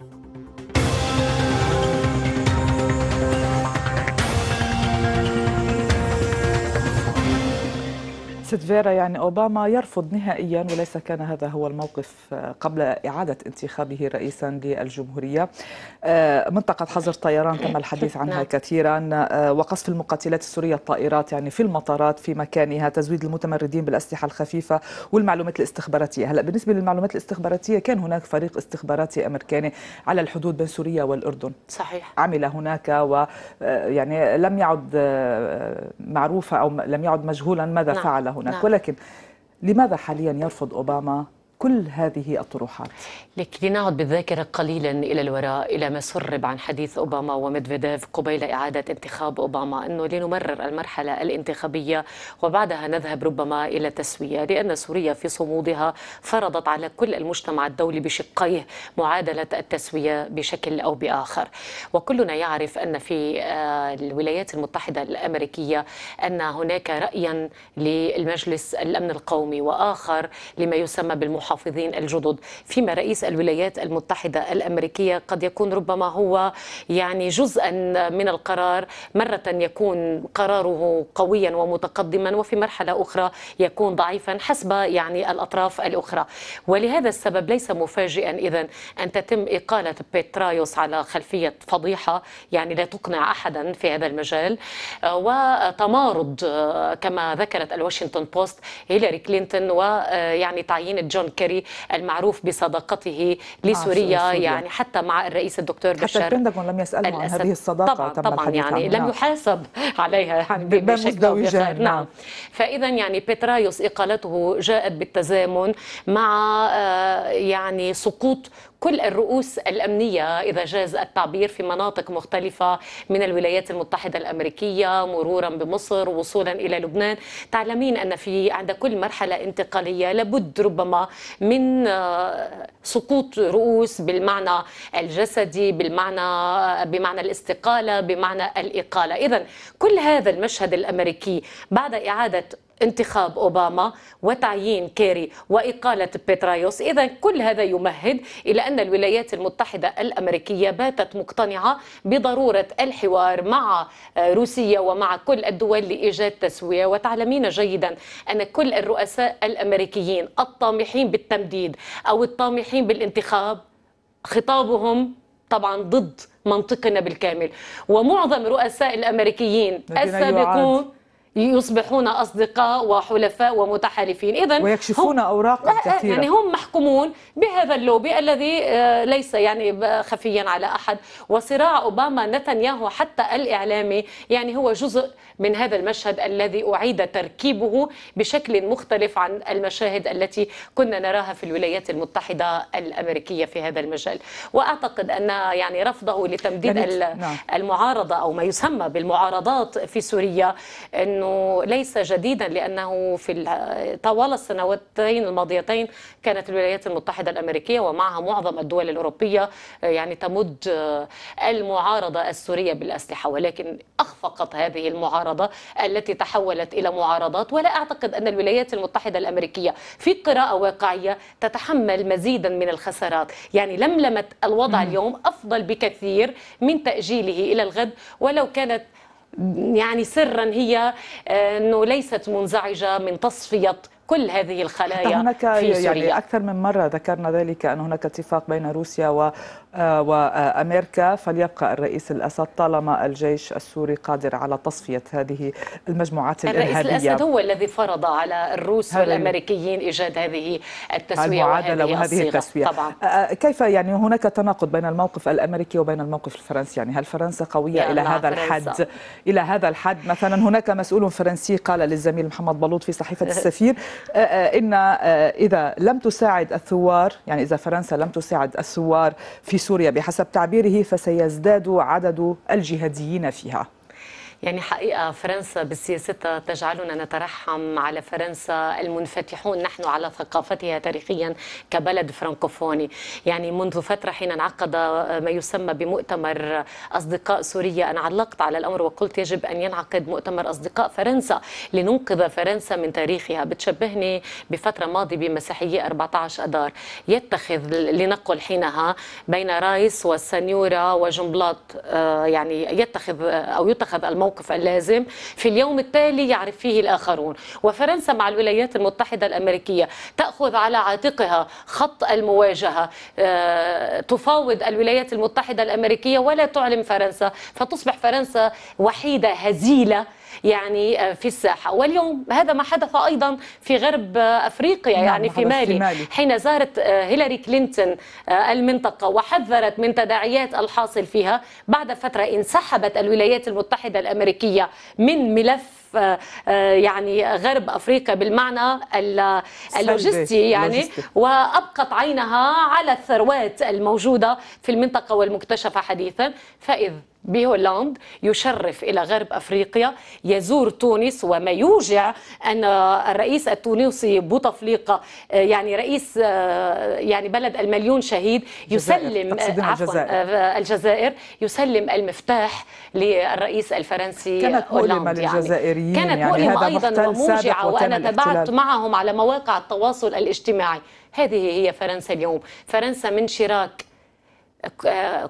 ست فيرا يعني أوباما يرفض نهائيا وليس كان هذا هو الموقف آه، قبل إعادة انتخابه رئيسا للجمهورية آه، منطقة حظر طيران تم الحديث عنها نعم. كثيرا آه، وقصف المقاتلات السورية الطائرات يعني في المطارات في مكانها تزويد المتمردين بالأسلحة الخفيفة والمعلومات الاستخباراتية هلا بالنسبة للمعلومات الاستخباراتية كان هناك فريق استخباراتي أمريكاني على الحدود بين سوريا والأردن صحيح عمل هناك و يعني لم يعد معروفة أو لم يعد مجهولا ماذا نعم. هناك هناك نعم. ولكن لماذا حاليا يرفض أوباما كل هذه الطروحات لك لنعد بالذاكرة قليلا إلى الوراء إلى ما سرب عن حديث أوباما وميدفيديف قبيل إعادة انتخاب أوباما أنه لنمرر المرحلة الانتخابية وبعدها نذهب ربما إلى تسوية لأن سوريا في صمودها فرضت على كل المجتمع الدولي بشقيه معادلة التسوية بشكل أو بآخر وكلنا يعرف أن في آه، الولايات المتحدة الأمريكية أن هناك رأيا للمجلس الأمن القومي وآخر لما يسمى بالمحافظة المحافظين الجدد فيما رئيس الولايات المتحدة الأمريكية قد يكون ربما هو يعني جزءا من القرار مرة يكون قراره قويا ومتقدما وفي مرحلة أخرى يكون ضعيفا حسب يعني الأطراف الأخرى ولهذا السبب ليس مفاجئا إذا أن تتم إقالة بيترايوس على خلفية فضيحة يعني لا تقنع أحدا في هذا المجال آه، وتمارض آه، كما ذكرت الواشنطن بوست هيلاري كلينتون ويعني تعيين جون كيري العسكري المعروف بصداقته لسوريا آه، يعني حتى مع الرئيس الدكتور بشار حتى البندقون لم يسأله عن هذه الصداقة طبعا تم طبعا يعني لم يحاسب عليها يعني <laughs> بشكل نعم. نعم فإذا يعني بترايوس إقالته جاءت بالتزامن مع آه، يعني سقوط كل الرؤوس الأمنية إذا جاز التعبير في مناطق مختلفة من الولايات المتحدة الأمريكية مرورا بمصر وصولا إلى لبنان تعلمين أن في عند كل مرحلة انتقالية لابد ربما من آه، سقوط رؤوس بالمعنى الجسدي بالمعنى آه، بمعنى الاستقالة بمعنى الإقالة إذا كل هذا المشهد الأمريكي بعد إعادة انتخاب أوباما وتعيين كيري وإقالة بيترايوس إذا كل هذا يمهد إلى أن الولايات المتحدة الأمريكية باتت مقتنعة بضرورة الحوار مع روسيا ومع كل الدول لإيجاد تسوية وتعلمين جيدا أن كل الرؤساء الأمريكيين الطامحين بالتمديد أو الطامحين بالانتخاب خطابهم طبعا ضد منطقنا بالكامل ومعظم رؤساء الأمريكيين السابقون يصبحون اصدقاء وحلفاء ومتحالفين اذا ويكشفون اوراق كثيره يعني هم محكومون بهذا اللوبي الذي آه، ليس يعني خفيا على احد وصراع اوباما نتنياهو حتى الاعلامي يعني هو جزء من هذا المشهد الذي اعيد تركيبه بشكل مختلف عن المشاهد التي كنا نراها في الولايات المتحده الامريكيه في هذا المجال واعتقد ان يعني رفضه لتمديد نعم. المعارضه او ما يسمى بالمعارضات في سوريا إن أنه ليس جديدا لأنه في طوال السنواتين الماضيتين كانت الولايات المتحدة الأمريكية ومعها معظم الدول الأوروبية آه، يعني تمد آه، المعارضة السورية بالأسلحة ولكن أخفقت هذه المعارضة التي تحولت إلى معارضات ولا أعتقد أن الولايات المتحدة الأمريكية في قراءة واقعية تتحمل مزيدا من الخسارات يعني لملمت الوضع اليوم أفضل بكثير من تأجيله إلى الغد ولو كانت يعني سرا هي آه، انه ليست منزعجه من تصفيه كل هذه الخلايا هناك في يعني سوريا يعني أكثر من مرة ذكرنا ذلك أن هناك اتفاق بين روسيا و آه، وأمريكا فليبقى الرئيس الأسد طالما الجيش السوري قادر على تصفية هذه المجموعات الإرهابية الرئيس الأسد هو الذي فرض على الروس والأمريكيين إيجاد هذه التسوية وهذه, وهذه التسوية طبعا. آه، آه، كيف يعني هناك تناقض بين الموقف الأمريكي وبين الموقف الفرنسي يعني هل فرنسا قوية إلى هذا فرنسا. الحد إلى هذا الحد مثلا هناك مسؤول فرنسي قال للزميل محمد بلوط في صحيفة <laughs> السفير آه، آه، ان آه، اذا لم تساعد الثوار يعني اذا فرنسا لم تساعد الثوار في سوريا بحسب تعبيره فسيزداد عدد الجهاديين فيها يعني حقيقة فرنسا بسياستها تجعلنا نترحم على فرنسا المنفتحون نحن على ثقافتها تاريخيا كبلد فرنكوفوني يعني منذ فترة حين انعقد ما يسمى بمؤتمر أصدقاء سوريا أنا علقت على الأمر وقلت يجب أن ينعقد مؤتمر أصدقاء فرنسا لننقذ فرنسا من تاريخها بتشبهني بفترة ماضية بمسيحية 14 أدار يتخذ لنقل حينها بين رايس والسنيورة وجنبلاط آه، يعني يتخذ أو يتخذ الموقف الموقف اللازم في اليوم التالي يعرف فيه الآخرون وفرنسا مع الولايات المتحدة الأمريكية تأخذ على عاتقها خط المواجهة آه، تفاوض الولايات المتحدة الأمريكية ولا تعلم فرنسا فتصبح فرنسا وحيدة هزيلة يعني آه، في الساحه واليوم هذا ما حدث ايضا في غرب آه، افريقيا نعم يعني في مالي, في مالي حين زارت آه، هيلاري كلينتون المنطقه وحذرت من تداعيات الحاصل فيها بعد فتره انسحبت الولايات المتحده الامريكيه من ملف يعني غرب افريقيا بالمعنى اللوجستي يعني وابقت عينها على الثروات الموجوده في المنطقه والمكتشفه حديثا فاذ بهولندا يشرف إلى غرب أفريقيا يزور تونس وما يوجع أن الرئيس التونسي بوتفليقة آه، يعني رئيس آه، يعني بلد المليون شهيد يسلم آه، الجزائر. الجزائر يسلم المفتاح للرئيس الفرنسي كانت مؤلمة يعني. للجزائريين يعني. كانت مؤلمة يعني أيضا وموجعة وأنا تابعت معهم على مواقع التواصل الاجتماعي هذه هي فرنسا اليوم فرنسا من شراك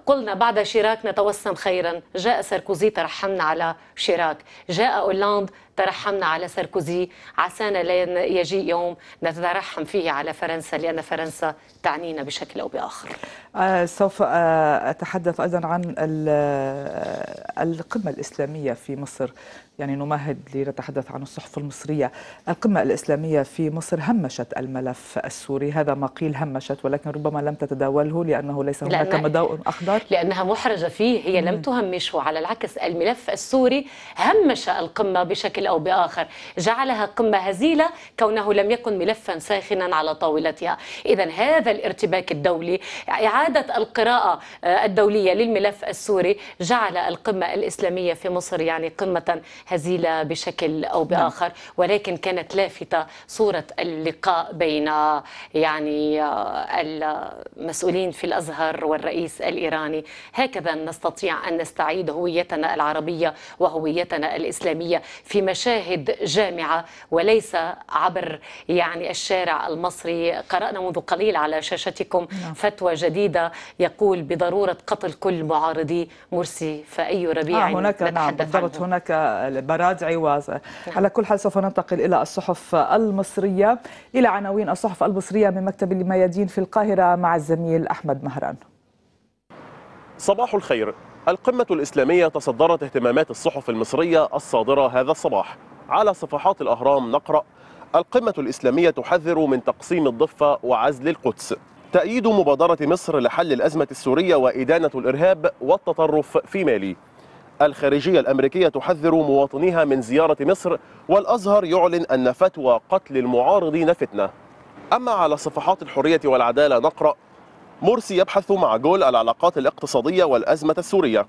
قلنا بعد شراك نتوسم خيرا جاء ساركوزي ترحمنا على شراك جاء أولاند ترحمنا على ساركوزي عسانا لا يجيء يوم نترحم فيه على فرنسا لأن فرنسا تعنينا بشكل أو بآخر آه سوف آه، أتحدث أيضا عن آه، القمة الإسلامية في مصر يعني نمهد لنتحدث عن الصحف المصرية القمة الإسلامية في مصر همشت الملف السوري هذا ما قيل همشت ولكن ربما لم تتداوله لأنه ليس هناك مضوء أخضر لأنها محرجة فيه هي لم تهمشه على العكس الملف السوري همش القمة بشكل أو بآخر جعلها قمة هزيلة كونه لم يكن ملفا ساخنا على طاولتها إذا هذا الارتباك الدولي إعادة القراءة آه، الدولية للملف السوري جعل القمة الإسلامية في مصر يعني قمة هزيلة بشكل أو نعم. بآخر ولكن كانت لافتة صورة اللقاء بين يعني المسؤولين في الأزهر والرئيس الإيراني هكذا نستطيع أن نستعيد هويتنا العربية وهويتنا الإسلامية في مشاهد جامعة وليس عبر يعني الشارع المصري قرأنا منذ قليل على شاشتكم نعم. فتوى جديدة يقول بضرورة قتل كل معارضي مرسي فأي ربيع آه هناك نعم بالضبط هناك براد عوازة على كل حال سوف ننتقل إلى الصحف المصرية إلى عناوين الصحف المصرية من مكتب الميادين في القاهرة مع الزميل أحمد مهران صباح الخير القمة الإسلامية تصدرت اهتمامات الصحف المصرية الصادرة هذا الصباح على صفحات الأهرام نقرأ القمة الإسلامية تحذر من تقسيم الضفة وعزل القدس تأييد مبادرة مصر لحل الأزمة السورية وإدانة الإرهاب والتطرف في مالي الخارجية الأمريكية تحذر مواطنيها من زيارة مصر والأزهر يعلن أن فتوى قتل المعارضين فتنة أما على صفحات الحرية والعدالة نقرأ مرسي يبحث مع جول العلاقات الاقتصادية والأزمة السورية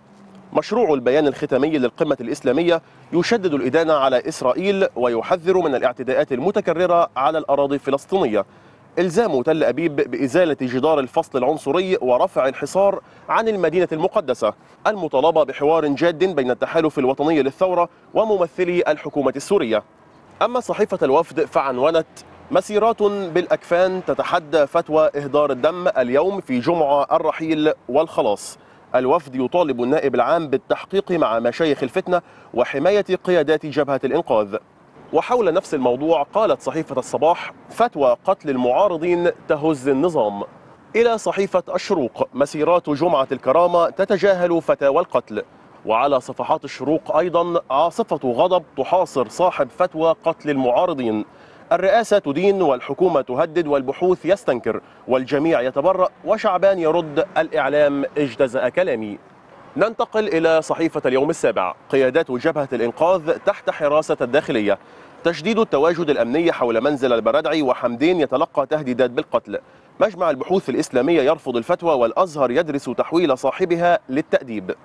مشروع البيان الختامي للقمة الإسلامية يشدد الإدانة على إسرائيل ويحذر من الاعتداءات المتكررة على الأراضي الفلسطينية إلزام تل أبيب بإزالة جدار الفصل العنصري ورفع الحصار عن المدينة المقدسة المطالبة بحوار جاد بين التحالف الوطني للثورة وممثلي الحكومة السورية أما صحيفة الوفد فعنونت مسيرات بالأكفان تتحدى فتوى إهدار الدم اليوم في جمعة الرحيل والخلاص الوفد يطالب النائب العام بالتحقيق مع مشايخ الفتنة وحماية قيادات جبهة الإنقاذ وحول نفس الموضوع قالت صحيفة الصباح فتوى قتل المعارضين تهز النظام إلى صحيفة الشروق مسيرات جمعة الكرامة تتجاهل فتاوى القتل وعلى صفحات الشروق أيضا عاصفة غضب تحاصر صاحب فتوى قتل المعارضين الرئاسة تدين والحكومة تهدد والبحوث يستنكر والجميع يتبرأ وشعبان يرد الإعلام اجتزأ كلامي ننتقل إلى صحيفة اليوم السابع قيادات جبهة الإنقاذ تحت حراسة الداخلية تشديد التواجد الأمني حول منزل البردعي وحمدين يتلقى تهديدات بالقتل مجمع البحوث الإسلامية يرفض الفتوى والأزهر يدرس تحويل صاحبها للتأديب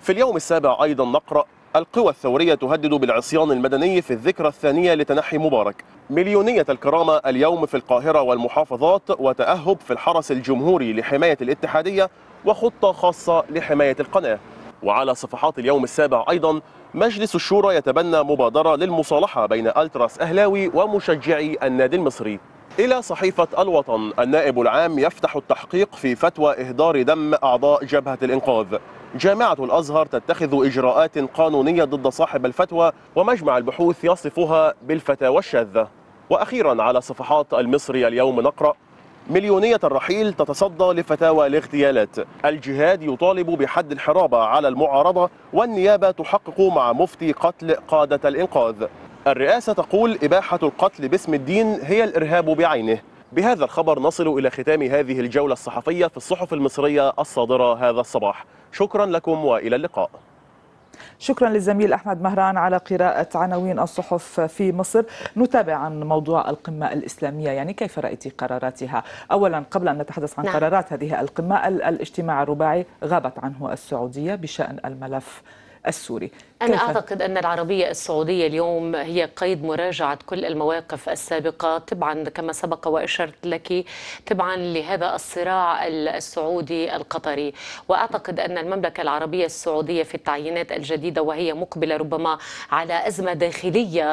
في اليوم السابع أيضا نقرأ القوى الثورية تهدد بالعصيان المدني في الذكرى الثانية لتنحي مبارك مليونية الكرامة اليوم في القاهرة والمحافظات وتأهب في الحرس الجمهوري لحماية الاتحادية وخطة خاصة لحماية القناة وعلى صفحات اليوم السابع أيضا مجلس الشورى يتبنى مبادرة للمصالحة بين ألتراس أهلاوي ومشجعي النادي المصري إلى صحيفة الوطن النائب العام يفتح التحقيق في فتوى إهدار دم أعضاء جبهة الإنقاذ جامعة الأزهر تتخذ إجراءات قانونية ضد صاحب الفتوى ومجمع البحوث يصفها بالفتاوى الشاذة وأخيرا على صفحات المصري اليوم نقرأ مليونية الرحيل تتصدى لفتاوى الاغتيالات الجهاد يطالب بحد الحرابة على المعارضة والنيابة تحقق مع مفتي قتل قادة الإنقاذ الرئاسة تقول إباحة القتل باسم الدين هي الإرهاب بعينه بهذا الخبر نصل إلى ختام هذه الجولة الصحفية في الصحف المصرية الصادرة هذا الصباح شكرا لكم وإلى اللقاء شكرا للزميل أحمد مهران على قراءة عناوين الصحف في مصر نتابع عن موضوع القمة الإسلامية يعني كيف رأيت قراراتها أولا قبل أن نتحدث عن نعم. قرارات هذه القمة الاجتماع الرباعي غابت عنه السعودية بشأن الملف السوري أنا كيف؟ أعتقد أن العربية السعودية اليوم هي قيد مراجعة كل المواقف السابقة طبعا كما سبق وأشرت لك طبعا لهذا الصراع السعودي القطري وأعتقد أن المملكة العربية السعودية في التعيينات الجديدة وهي مقبلة ربما على أزمة داخلية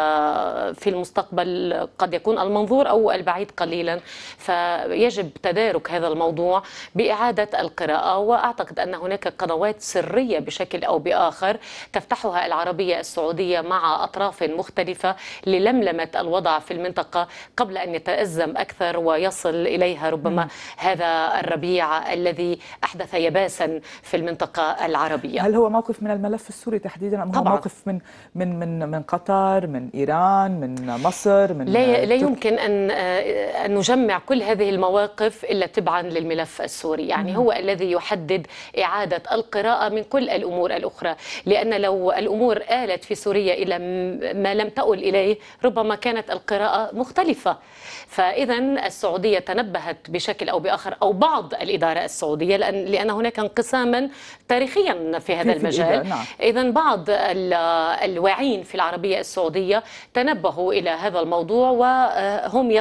في المستقبل قد يكون المنظور أو البعيد قليلا فيجب تدارك هذا الموضوع بإعادة القراءة وأعتقد أن هناك قنوات سرية بشكل أو بآخر تفتحها العربية السعودية مع أطراف مختلفة للملمة الوضع في المنطقة قبل أن يتأزم أكثر ويصل إليها ربما م. هذا الربيع الذي أحدث يباسا في المنطقة العربية هل هو موقف من الملف السوري تحديدا أم هو موقف من من من من قطر من إيران من مصر من لا, لا يمكن أن آه، أن نجمع كل هذه المواقف إلا تبعا للملف السوري يعني م. هو الذي يحدد إعادة القراءة من كل الأمور الأخرى لأن لو الأمور آلت في سوريا إلى ما لم تؤل إليه ربما كانت القراءة مختلفة فإذا السعودية تنبهت بشكل أو بآخر أو بعض الإدارة السعودية لأن, لأن هناك انقساما تاريخيا في هذا المجال نعم. إذا بعض الواعين في العربية السعودية تنبهوا إلى هذا الموضوع وهم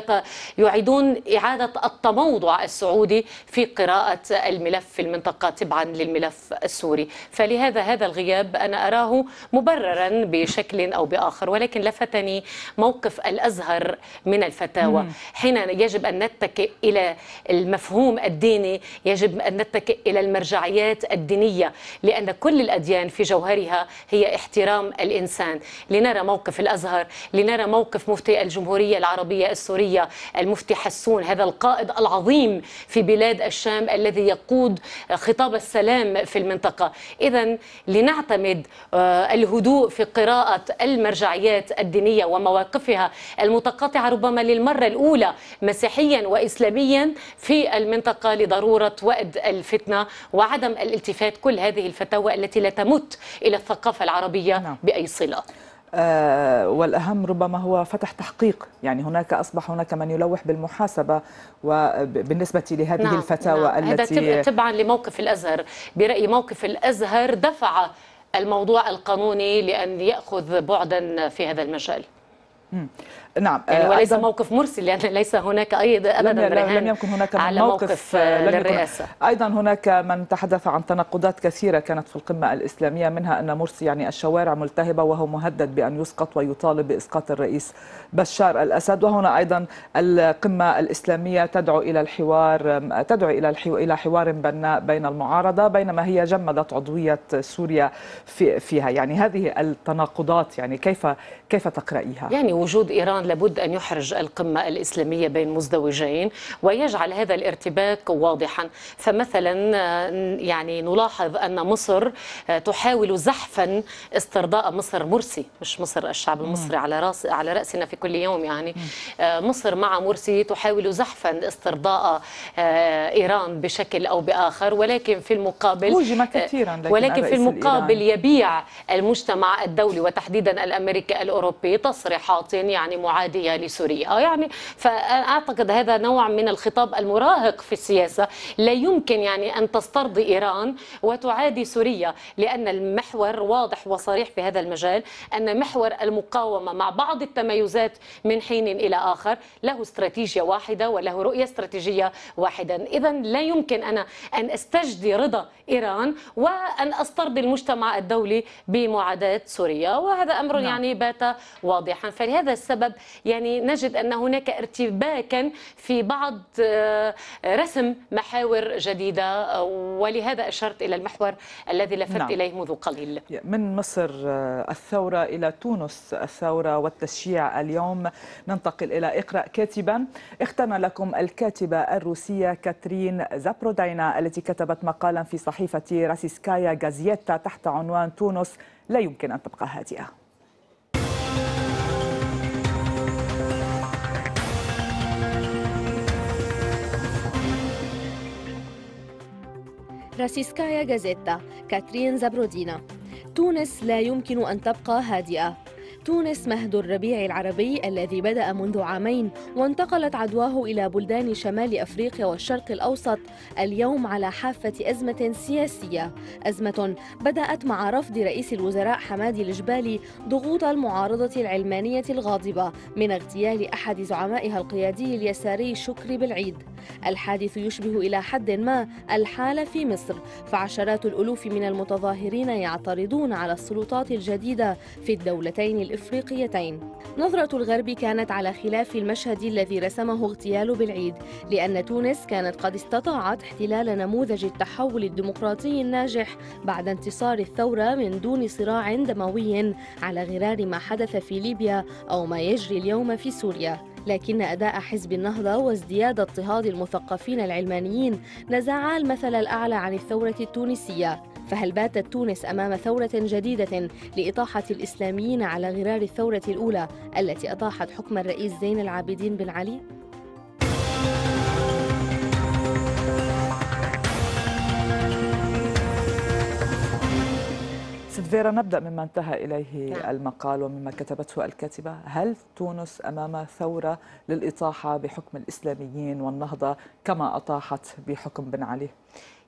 يعيدون إعادة التموضع السعودي في قراءة الملف في المنطقة تبعا للملف السوري فلهذا هذا الغياب أنا أراه مبررا بشكل أو بآخر ولكن لفتني موقف الأزهر من الفتاوى حين يجب أن نتكئ إلى المفهوم الديني يجب أن نتكئ إلى المرجعيات الدينية لأن كل الأديان في جوهرها هي احترام الإنسان لنرى موقف الأزهر لنرى موقف مفتي الجمهورية العربية السورية المفتي حسون هذا القائد العظيم في بلاد الشام الذي يقود خطاب السلام في المنطقة إذا لنعتمد يعتمد آه، الهدوء في قراءة المرجعيات الدينية ومواقفها المتقاطعة ربما للمرة الأولى مسيحيا وإسلاميا في المنطقة لضرورة وأد الفتنة وعدم الالتفات كل هذه الفتاوى التي لا تمت إلى الثقافة العربية نعم. بأي صلة آه، والأهم ربما هو فتح تحقيق يعني هناك أصبح هناك من يلوح بالمحاسبة وبالنسبة لهذه نعم الفتاوى نعم التي هذا تبعا لموقف الأزهر برأي موقف الأزهر دفع الموضوع القانوني لأن يأخذ بعدا في هذا المجال نعم يعني وليس آه، موقف مرسي يعني لان ليس هناك اي ابدا لم, آه، آه، لم يكن هناك على موقف للرئاسه ايضا هناك من تحدث عن تناقضات كثيره كانت في القمه الاسلاميه منها ان مرسي يعني الشوارع ملتهبه وهو مهدد بان يسقط ويطالب باسقاط الرئيس بشار الاسد وهنا ايضا القمه الاسلاميه تدعو الى الحوار تدعو الى الى حوار بناء بين المعارضه بينما هي جمدت عضويه سوريا في فيها يعني هذه التناقضات يعني كيف كيف تقرايها يعني وجود ايران لابد أن يحرج القمة الإسلامية بين مزدوجين ويجعل هذا الارتباك واضحا فمثلا آه، يعني نلاحظ أن مصر آه، تحاول زحفا استرضاء مصر مرسي مش مصر الشعب المصري على راس على رأسنا في كل يوم يعني آه، مصر مع مرسي تحاول زحفا استرضاء إيران بشكل أو بآخر ولكن في المقابل كثيرا ولكن في المقابل يبيع المجتمع الدولي وتحديدا الأمريكي الأوروبي تصريحات يعني معينة عاديه لسوريا يعني فاعتقد هذا نوع من الخطاب المراهق في السياسة لا يمكن يعني أن تسترضي إيران وتعادي سوريا لأن المحور واضح وصريح في هذا المجال أن محور المقاومة مع بعض التميزات من حين إلى آخر له استراتيجية واحدة وله رؤية استراتيجية واحدة إذا لا يمكن أنا أن أستجدي رضا إيران وأن أسترضي المجتمع الدولي بمعاداة سوريا وهذا أمر نعم. يعني بات واضحا فلهذا السبب يعني نجد أن هناك ارتباكا في بعض آه، رسم محاور جديدة ولهذا أشرت إلى المحور الذي لفت نعم. إليه منذ قليل من مصر آه، الثورة إلى تونس الثورة والتشييع اليوم ننتقل إلى اقرأ كاتبا اخترنا لكم الكاتبة الروسية كاترين زابروداينا التي كتبت مقالا في صحيفة راسيسكايا غازيتا تحت عنوان تونس لا يمكن أن تبقى هادئة راسيسكايا جازيتا كاترين زابرودينا تونس لا يمكن أن تبقى هادئة تونس مهد الربيع العربي الذي بدأ منذ عامين وانتقلت عدواه إلى بلدان شمال أفريقيا والشرق الأوسط اليوم على حافة أزمة سياسية أزمة بدأت مع رفض رئيس الوزراء حمادي الجبالي ضغوط المعارضة العلمانية الغاضبة من اغتيال أحد زعمائها القيادي اليساري شكري بالعيد الحادث يشبه إلى حد ما الحالة في مصر فعشرات الألوف من المتظاهرين يعترضون على السلطات الجديدة في الدولتين الإسلامية الإفريقيتين نظرة الغرب كانت على خلاف المشهد الذي رسمه اغتيال بالعيد لأن تونس كانت قد استطاعت احتلال نموذج التحول الديمقراطي الناجح بعد انتصار الثورة من دون صراع دموي على غرار ما حدث في ليبيا أو ما يجري اليوم في سوريا لكن أداء حزب النهضة وازدياد اضطهاد المثقفين العلمانيين نزعا المثل الأعلى عن الثورة التونسية فهل باتت تونس أمام ثورة جديدة لإطاحة الإسلاميين على غرار الثورة الأولى التي أطاحت حكم الرئيس زين العابدين بن علي؟ فيرا نبدأ مما انتهى إليه نعم. المقال ومما كتبته الكاتبة هل تونس أمام ثورة للإطاحة بحكم الإسلاميين والنهضة كما أطاحت بحكم بن علي؟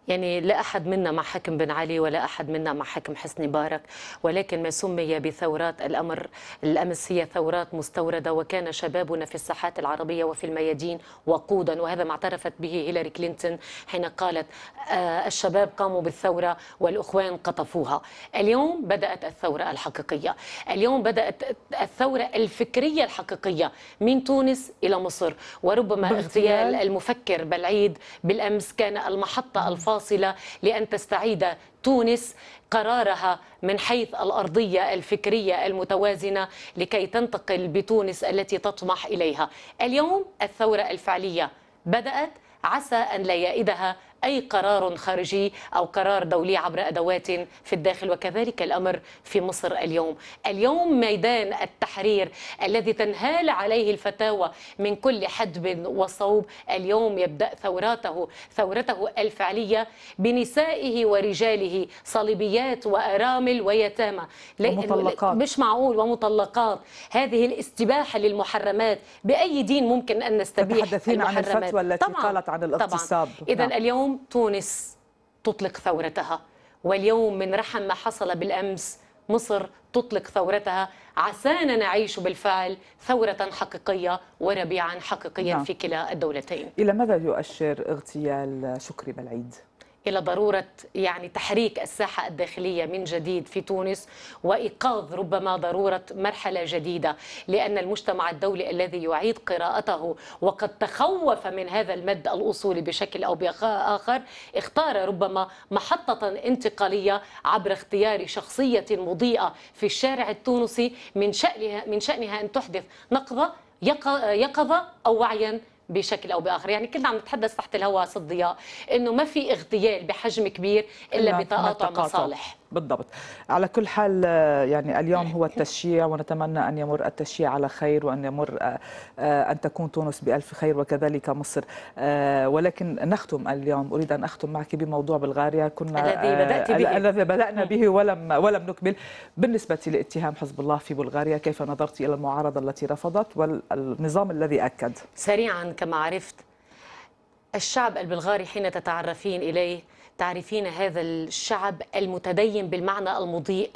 يعني لا أحد منا مع حكم بن علي ولا أحد منا مع حكم حسني مبارك ولكن ما سمي بثورات الأمر الأمس هي ثورات مستوردة وكان شبابنا في الساحات العربية وفي الميادين وقودا وهذا ما اعترفت به هيلاري كلينتون حين قالت آه، الشباب قاموا بالثورة والأخوان قطفوها اليوم بدأت الثورة الحقيقية اليوم بدأت الثورة الفكرية الحقيقية من تونس إلى مصر وربما اغتيال المفكر بلعيد بالأمس كان المحطة الفاصلة الفاصلة لأن تستعيد تونس قرارها من حيث الأرضية الفكرية المتوازنة لكي تنتقل بتونس التي تطمح إليها اليوم الثورة الفعلية بدأت عسى أن لا يائدها أي قرار خارجي أو قرار دولي عبر أدوات في الداخل وكذلك الأمر في مصر اليوم اليوم ميدان التحرير الذي تنهال عليه الفتاوى من كل حدب وصوب اليوم يبدأ ثوراته ثورته الفعلية بنسائه ورجاله صليبيات وأرامل ويتامى ومطلقات. مش معقول ومطلقات هذه الاستباحة للمحرمات بأي دين ممكن أن نستبيح المحرمات عن الفتوى التي طبعاً. قالت عن الاغتصاب إذا نعم. اليوم اليوم تونس تطلق ثورتها واليوم من رحم ما حصل بالأمس مصر تطلق ثورتها عسانا نعيش بالفعل ثورة حقيقية وربيعا حقيقيا نعم. في كلا الدولتين إلى ماذا يؤشر اغتيال شكري بالعيد؟ إلى ضرورة يعني تحريك الساحة الداخلية من جديد في تونس وإيقاظ ربما ضرورة مرحلة جديدة لأن المجتمع الدولي الذي يعيد قراءته وقد تخوف من هذا المد الأصولي بشكل أو بآخر اختار ربما محطة انتقالية عبر اختيار شخصية مضيئة في الشارع التونسي من شأنها, من شأنها أن تحدث نقضة يقظة أو وعيا بشكل او باخر يعني كنا عم نتحدث تحت الهواء الضياء انه ما في اغتيال بحجم كبير الا بتقاطع مصالح بالضبط على كل حال آه، يعني اليوم هو التشييع ونتمنى أن يمر التشييع على خير وأن يمر آه، آه، أن تكون تونس بألف خير وكذلك مصر ولكن نختم اليوم أريد أن أختم معك بموضوع بلغاريا كنا الذي به الذي بدأنا به ولم ولم نكمل بالنسبة لاتهام حزب الله في بلغاريا كيف نظرت إلى المعارضة التي رفضت والنظام الذي أكد سريعا كما عرفت الشعب البلغاري حين تتعرفين إليه تعرفين هذا الشعب المتدين بالمعنى المضيء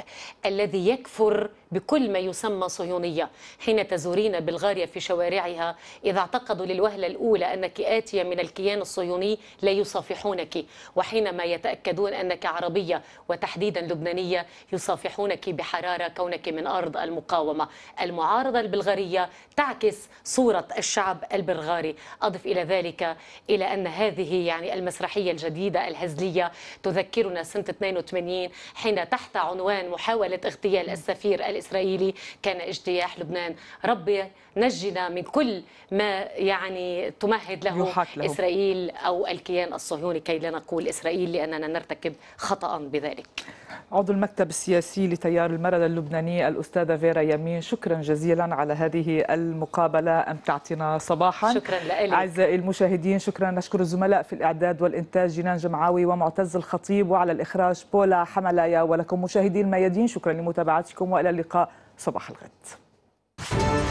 الذي يكفر بكل ما يسمى صهيونية حين تزورين بلغاريا في شوارعها إذا اعتقدوا للوهلة الأولى أنك آتية من الكيان الصهيوني لا يصافحونك وحينما يتأكدون أنك عربية وتحديدا لبنانية يصافحونك بحرارة كونك من أرض المقاومة المعارضة البلغارية تعكس صورة الشعب البلغاري أضف إلى ذلك إلى أن هذه يعني المسرحية الجديدة الهزلية تذكرنا سنة 82 حين تحت عنوان محاولة اغتيال السفير الإسرائيلي كان اجتياح لبنان ربي نجنا من كل ما يعني تمهد له, له إسرائيل أو الكيان الصهيوني كي لا نقول إسرائيل لأننا نرتكب خطأ بذلك عضو المكتب السياسي لتيار المرد اللبناني الأستاذة فيرا يمين شكرا جزيلا على هذه المقابلة أمتعتنا صباحا شكرا لك أعزائي المشاهدين شكرا نشكر الزملاء في الإعداد والإنتاج جنان جمعاوي ومعتز الخطيب وعلى الإخراج بولا حملايا ولكم مشاهدي الميادين شكرا لمتابعتكم وإلى اللقاء اللقاء صباح الغد